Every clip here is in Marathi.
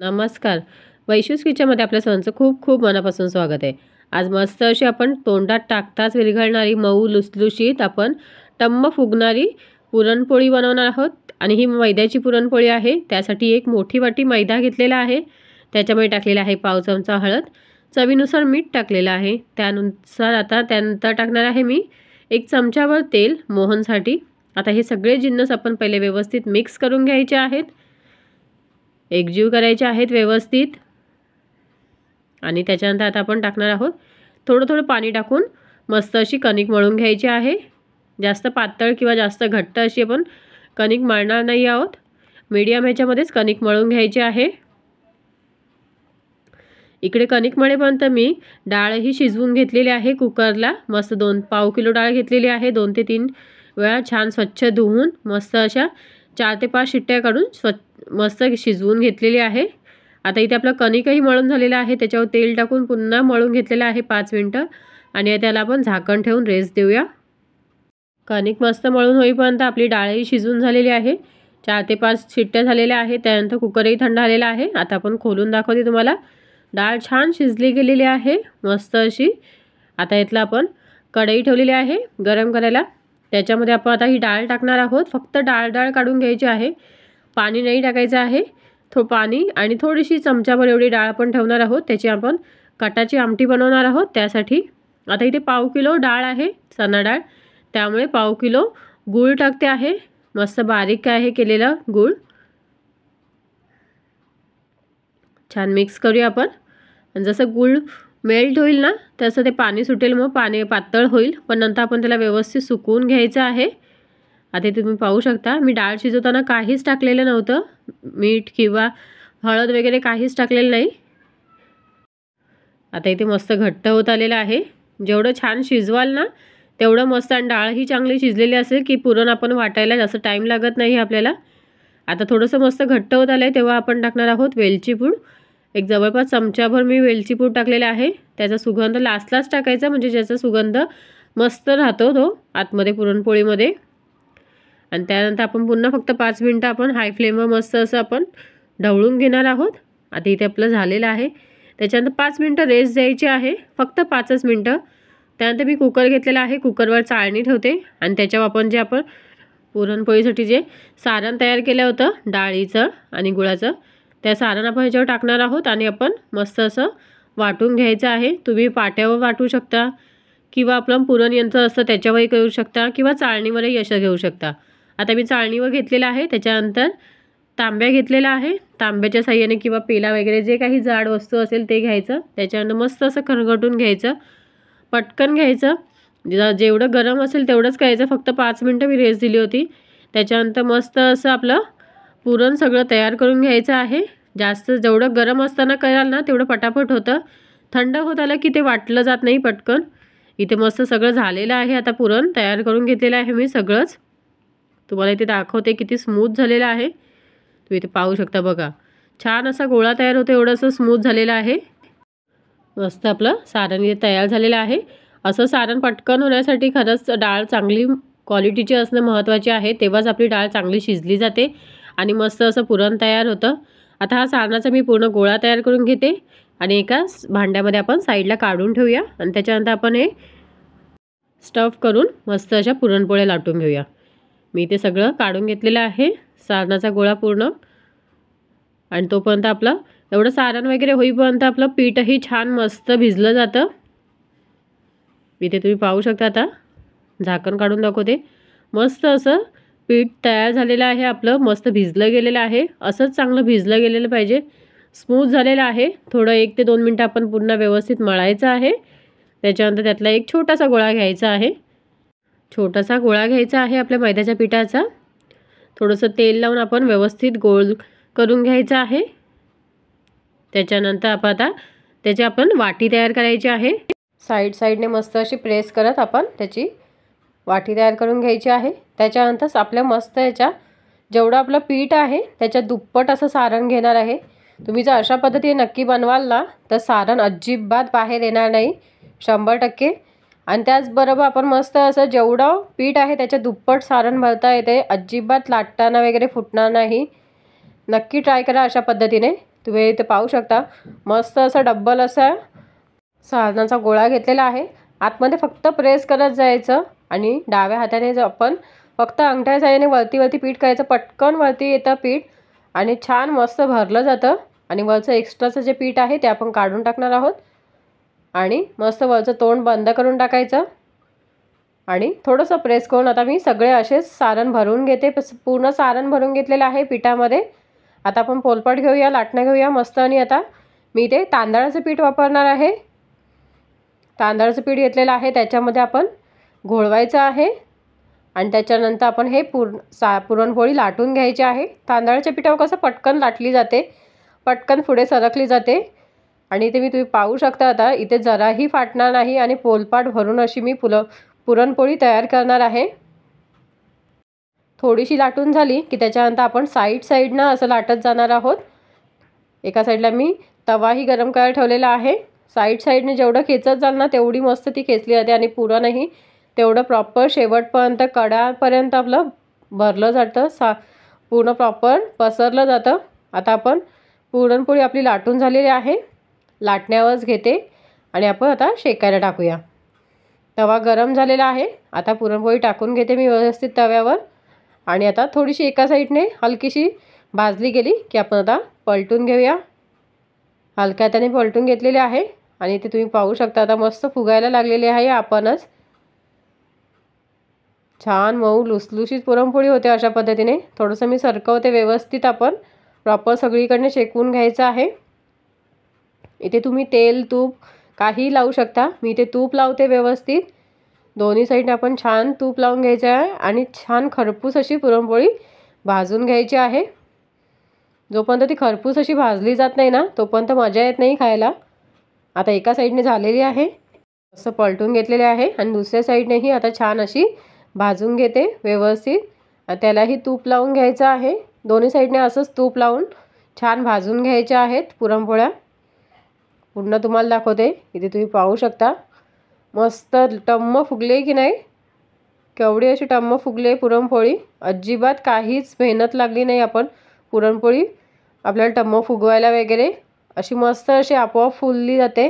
नमस्कार वैशूस किचनमध्ये आपल्या सर्वांचं खूप खूप मनापासून स्वागत आहे आज मस्त अशी आपण तोंडात टाकताच विरघळणारी मऊ लुसलुशीत आपण टम्म फुगणारी पुरणपोळी बनवणार आहोत आणि ही मैद्याची पुरणपोळी आहे त्यासाठी एक मोठी वाटी मैदा घेतलेला आहे त्याच्यामध्ये टाकलेला आहे पाव चमचा हळद चवीनुसार मीठ टाकलेलं आहे त्यानुसार आता त्यानंतर टाकणार आहे मी एक चमच्यावर तेल मोहनसाठी आता हे सगळे जिन्नस आपण पहिले व्यवस्थित मिक्स करून घ्यायचे आहेत एकजीव करायचे आहेत व्यवस्थित आणि त्याच्यानंतर आता आपण टाकणार आहोत थोडं थोडं पाणी टाकून मस्त अशी कणिक मळून घ्यायची आहे जास्त पातळ किंवा जास्त घट्ट अशी आपण कणिक मळणार नाही आहोत मीडियम ह्याच्यामध्येच कणिक मळून घ्यायची आहे इकडे कणिक मळेपर्यंत मी डाळ ही शिजवून घेतलेली आहे कुकरला मस्त दोन पाव किलो डाळ घेतलेली आहे दोन ते तीन वेळा छान स्वच्छ धुवून मस्त अशा चार ते पाच शिट्ट्या काढून स्वच्छ मस्त शिजवून घेतलेली आहे आता इथे आपलं कणिकही मळून झालेलं आहे त्याच्यावर तेल टाकून पुन्हा मळून घेतलेलं आहे पाच मिनटं आणि त्याला आपण झाकण ठेवून रेस्ट देऊया कणिक मस्त मळून होईपर्यंत आपली डाळही शिजून झालेली आहे चार ते पाच शिट्ट्या झालेल्या आहेत त्यानंतर कुकरही थंड झालेला आहे आता आपण खोलून दाखवते तुम्हाला डाळ छान शिजली गेलेली आहे मस्त अशी आता यातलं आपण कढई ठेवलेली आहे गरम करायला त्याच्यामध्ये आपण आता ही डाळ टाकणार आहोत फक्त डाळ डाळ काढून घ्यायची आहे पाणी नाही टाकायचं आहे थो पाणी आणि थोडीशी चमचाभर एवढी डाळ आपण ठेवणार आहोत त्याची आपण कटाची आमटी बनवणार आहोत त्यासाठी आता इथे पाव किलो डाळ आहे चना डाळ त्यामुळे पाव किलो गूळ टाकते आहे मस्त बारीक आहे केलेलं गूळ छान मिक्स करूया आपण जसं गूळ मेल्ट होईल ना तसं ते पाणी सुटेल मग पाणी पातळ होईल पण नंतर आपण त्याला व्यवस्थित सुकवून घ्यायचं आहे आता तुम्ही पाहू शकता मी डाळ शिजवताना काहीच टाकलेलं नव्हतं मीठ किंवा हळद वगैरे काहीच टाकलेलं नाही आता इथे मस्त घट्ट होत आलेलं आहे जेवढं छान शिजवाल ना तेवढं मस्त आणि डाळ ही चांगली शिजलेली असेल की पुरण आपण वाटायला जास्त टाईम लागत नाही आपल्याला आता थोडंसं मस्त घट्ट होत आलं आहे तेव्हा आपण टाकणार आहोत वेलची पूड एक जवळपास चमच्याभर मी वेलची पूड टाकलेला आहे त्याचा सुगंध लास्टलाच टाकायचा म्हणजे ज्याचा सुगंध मस्त राहतो तो आतमध्ये पुरणपोळीमध्ये आणि त्यानंतर आपण पुन्हा फक्त पाच मिनटं आपण हाय फ्लेमवर मस्त असं आपण ढवळून घेणार आहोत आता इथे आपलं झालेलं आहे त्याच्यानंतर पाच मिनटं रेस्ट द्यायची आहे फक्त पाचच मिनटं त्यानंतर मी कुकर घेतलेला आहे कुकरवर चाळणी ठेवते आणि त्याच्यावर आपण जे आपण पुरणपोळीसाठी जे सारण तयार केलं होतं डाळीचं आणि गुळाचं त्या सारण आपण ह्याच्यावर टाकणार आहोत आणि आपण मस्त असं वाटून घ्यायचं आहे तुम्ही पाट्यावर वाटू शकता किंवा आपलं पुरणयंत्र असतं त्याच्यावरही करू शकता किंवा चाळणीवरही यश घेऊ शकता आता मी चाळणीवर घेतलेलं आहे त्याच्यानंतर तांब्या घेतलेला आहे तांब्याच्या साह्याने किंवा पेला वगैरे जे काही जाड वस्तू असेल ते घ्यायचं त्याच्यानंतर मस्त असं खरगटून घ्यायचं पटकन घ्यायचं जेवढं गरम असेल तेवढंच करायचं फक्त पाच मिनटं मी रेस्ट दिली होती त्याच्यानंतर मस्त असं आपलं पुरण सगळं तयार करून घ्यायचं आहे जास्त जेवढं गरम असताना कराल ना तेवढं पटापट होतं थंड होत आलं की ते वाटलं जात नाही पटकन इथे मस्त सगळं झालेलं आहे आता पुरण तयार करून घेतलेलं आहे मी सगळंच तुम्हाला इथे दाखवते किती स्मूथ झालेला आहे तुम्ही इथे पाहू शकता बघा छान असा गोळा तयार होतो एवढंसं स्मूथ झालेला आहे मस्त आपलं सारण इथे तयार झालेलं आहे असं सारण पटकन होण्यासाठी खरंच डाळ चांगली क्वालिटीची असणं महत्त्वाची आहे तेव्हाच आपली डाळ चांगली शिजली जाते आणि मस्त असं पुरण तयार होतं आता हा सारणाचा मी पूर्ण गोळा तयार करून घेते आणि एका भांड्यामध्ये आपण साईडला काढून ठेवूया आणि त्याच्यानंतर आपण हे स्टफ करून मस्त अशा पुरणपोळ्या लाटून घेऊया मी ते सगळं काढून घेतलेलं आहे सारणाचा गोळा पूर्ण आणि तोपर्यंत आपलं एवढं सारण वगैरे होईपर्यंत आपलं पीठही छान मस्त भिजलं जातं इथे तुम्ही पाहू शकता आता झाकण काढून दाखवते मस्त असं पीठ तयार झालेलं आहे आपलं मस्त भिजलं गेलेलं आहे असंच चांगलं भिजलं गेलेलं पाहिजे स्मूथ झालेलं आहे थोडं एक ते दोन मिनटं आपण पुन्हा व्यवस्थित मळायचं आहे त्याच्यानंतर त्यातला एक छोटासा गोळा घ्यायचा आहे छोटासा गोळा घ्यायचा आहे आपल्या मैद्याच्या पिठाचा थोडंसं तेल लावून आपण व्यवस्थित गोळ करून घ्यायचा आहे त्याच्यानंतर आपण आता त्याची आपण वाटी तयार करायची आहे साईड साईडने मस्त अशी प्रेस करत आपण त्याची वाटी तयार करून घ्यायची आहे त्याच्यानंतरच आपल्या मस्त याच्या जेवढं आपलं पीठ आहे त्याच्या दुप्पट असं सारण घेणार आहे तुम्ही जर अशा पद्धतीने नक्की बनवाल ना तर सारण अजिबात बाहेर येणार नाही शंभर टक्के आणि त्याचबरोबर आपण मस्त असं जेवढं पीठ आहे त्याच्या दुप्पट सारण भरता येते अजिबात लाटताना वगैरे फुटणार नाही नक्की ट्राय करा अशा पद्धतीने तुम्ही इथे पाहू शकता मस्त असं डब्बल असा सारणाचा गोळा घेतलेला आहे आतमध्ये फक्त प्रेस करत जायचं आणि डाव्या हाताने आपण फक्त अंगठ्या साह्याने वरती वरती पीठ करायचं पटकन वरती येतं पीठ आणि छान मस्त भरलं जातं आणि वरचं एक्स्ट्राचं जे पीठ आहे ते आपण काढून टाकणार आहोत आणि मस्त वरचं तोंड बंद करून टाकायचं आणि थोडंसं प्रेस करून आता मी सगळे असेच सारण भरून घेते पूर्ण सारण भरून घेतलेलं आहे पिठामध्ये आता आपण पोलपट घेऊया लाटणं घेऊया मस्त आणि आता मी ते तांदळाचं पीठ वापरणार आहे तांदळाचं पीठ घेतलेलं आहे त्याच्यामध्ये आपण घोळवायचं आहे आणि त्याच्यानंतर आपण हे पूर्ण सा पुरणपोळी लाटून घ्यायची आहे तांदळाच्या पिठावर कसं पटकन लाटली जाते पटकन पुढे सरकली जाते आणि इथे मी तुम्ही पाहू शकता आता इथे जराही फाटणार नाही आणि पोलपाट भरून अशी मी पुल पुरणपोळी तयार करणार आहे थोडीशी लाटून झाली की त्याच्यानंतर आपण साईड साईडनं असं लाटत जाणार आहोत एका साईडला मी तवाही गरम करायला ठेवलेला आहे साईड साईडने जेवढं खेचत जाल ना तेवढी मस्त ती खेचली जाते आणि पुरणही तेवढं प्रॉपर शेवटपर्यंत कडापर्यंत आपलं भरलं जातं सा पूर्ण प्रॉपर पसरलं जातं आता आपण पुरणपोळी आपली लाटून झालेली आहे लाटण्यावरच घेते आणि आपण आता शेकायला टाकूया तवा गरम झालेला आहे आता पुरणपोळी टाकून घेते मी व्यवस्थित तव्यावर आणि आता थोडीशी एका साईडने हलकीशी भाजली गेली की आपण आता पलटून घेऊया हलक्या त्याने पलटून घेतलेले आहे आणि ते तुम्ही पाहू शकता आता मस्त फुगायला लागलेले आहे आपणच छान मऊ लुसलुशीत पुरणपोळी होते अशा पद्धतीने थोडंसं मी सरकवते व्यवस्थित आपण प्रॉपर सगळीकडनं शेकवून घ्यायचं आहे इथे तुम्ही तेल तूप काही लावू शकता मी इथे तूप लावते व्यवस्थित दोन्ही साईडने आपण छान तूप लावून घ्यायचं आहे आणि छान खरपूस अशी पुरणपोळी भाजून घ्यायची आहे जोपर्यंत ती खरपूस अशी भाजली जात नाही ना तोपर्यंत मजा येत नाही खायला आता एका साईडने झालेली आहे असं पलटून घेतलेले आहे आणि दुसऱ्या साईडनेही आता छान अशी भाजून घेते व्यवस्थित त्यालाही तूप लावून घ्यायचं आहे दोन्ही साईडने असंच तूप लावून छान भाजून घ्यायच्या आहेत पुरणपोळ्या पुन्हा तुम्हाला दाखवते इथे तुम्ही पाहू शकता मस्त टम्म फुगले की नाही केवढी अशी टम्म फुगले पुरणपोळी अजिबात काहीच मेहनत लागली नाही आपण पुरणपोळी आपल्याला टम्म फुगवायला वगैरे अशी मस्त अशी आपोआप फुलली जाते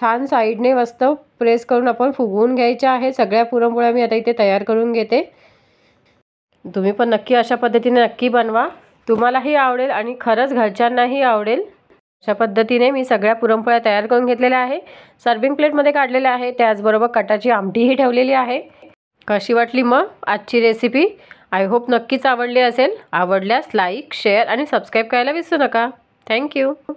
छान साईडने मस्त प्रेस करून आपण फुगवून घ्यायच्या आहे सगळ्या पुरणपोळ्या मी आता इथे तयार करून घेते तुम्ही पण नक्की अशा पद्धतीने नक्की बनवा तुम्हालाही आवडेल आणि खरंच घरच्यांनाही आवडेल अशा पद्धतीने मी सगळ्या पुरणपोळ्या तयार करून घेतलेल्या आहे सर्विंग प्लेटमध्ये काढलेल्या आहे त्याचबरोबर कटाची आमटीही ठेवलेली आहे कशी वाटली मग आजची रेसिपी आय होप नक्कीच आवडली असेल आवडल्यास लाईक शेअर आणि सबस्क्राईब करायला विसरू नका थँक्यू